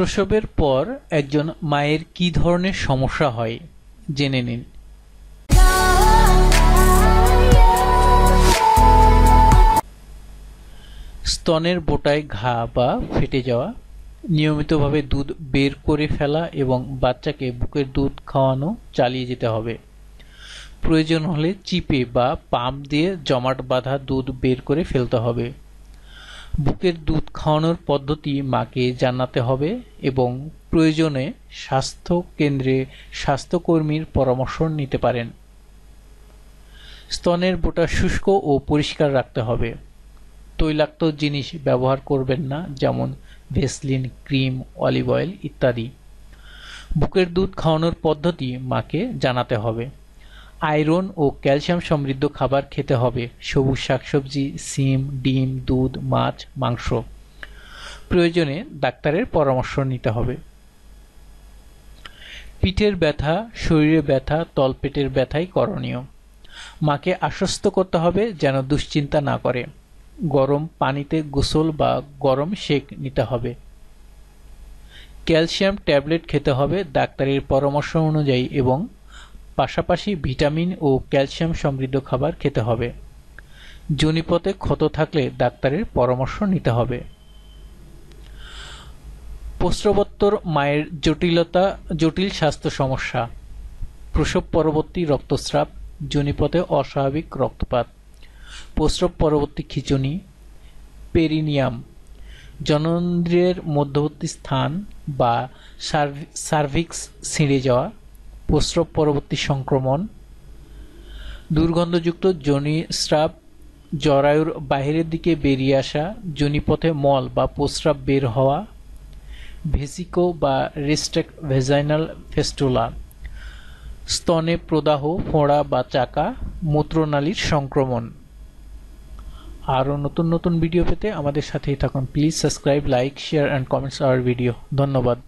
প্রসবের পর একজন মায়ের কি ধরনের সমস্যা হয় জেনে নিন স্তনের বোটায় ঘা বা ফেটে যাওয়া নিয়মিতভাবে দুধ বের করে ফেলা এবং বাচ্চাকে বুকের দুধ খাওয়ানো চালিয়ে যেতে হবে প্রয়োজন হলে চিপে বা পাম্প দিয়ে জমাট বাঁধা দুধ বের করে ফেলতে হবে বুকের দুধ খাওয়ানোর পদ্ধতি মাকে জানাতে হবে এবং প্রয়োজনে স্বাস্থ্য কেন্দ্রে স্বাস্থ্যকর্মীর পরামর্শ নিতে পারেন স্তনের বোটা শুষ্ক ও পরিষ্কার রাখতে হবে তৈলাক্ত জিনিস ব্যবহার করবেন না যেমন ভেসলিন ক্রিম অলিভ অয়েল ইত্যাদি বুকের দুধ খাওয়ানোর পদ্ধতি মাকে জানাতে হবে আয়রন ও ক্যালসিয়াম সমৃদ্ধ খাবার খেতে হবে সবুজ শাকসবজি সিম ডিম দুধ মাছ মাংস প্রয়োজনে ডাক্তারের পরামর্শ নিতে হবে পিঠের ব্যথা শরীরে ব্যথা তলপেটের ব্যথাই করণীয় মাকে আশ্বস্ত করতে হবে যেন দুশ্চিন্তা না করে গরম পানিতে গোসল বা গরম শেক নিতে হবে ক্যালসিয়াম ট্যাবলেট খেতে হবে ডাক্তারের পরামর্শ অনুযায়ী এবং পাশাপাশি ভিটামিন ও ক্যালসিয়াম সমৃদ্ধ খাবার খেতে হবে জনিপথে ক্ষত থাকলে ডাক্তারের পরামর্শ নিতে হবে প্রস্রবত্তর মায়ের জটিলতা জটিল স্বাস্থ্য সমস্যা প্রসব পরবর্তী রক্তস্রাব জনিপথে অস্বাভাবিক রক্তপাত প্রস্রব পরবর্তী খিচুনি পেরিনিয়াম জনন্দ্রিয়ের মধ্যবর্তী স্থান বা সার্ভিক্স ছিঁড়ে যাওয়া প্রস্রব পরবর্তী সংক্রমণ দুর্গন্ধযুক্ত জনি স্রাব জরায়ুর বাহিরের দিকে বেরিয়ে আসা যোনিপথে মল বা প্রস্রাব বের হওয়া ভেসিকো বা রেস্টেক ভেজাইনাল ফেস্টুলা স্তনে প্রদাহ ফোঁড়া বা চাকা মূত্রনালীর সংক্রমণ আরও নতুন নতুন ভিডিও পেতে আমাদের সাথেই থাকুন please subscribe like share and comments our video ধন্যবাদ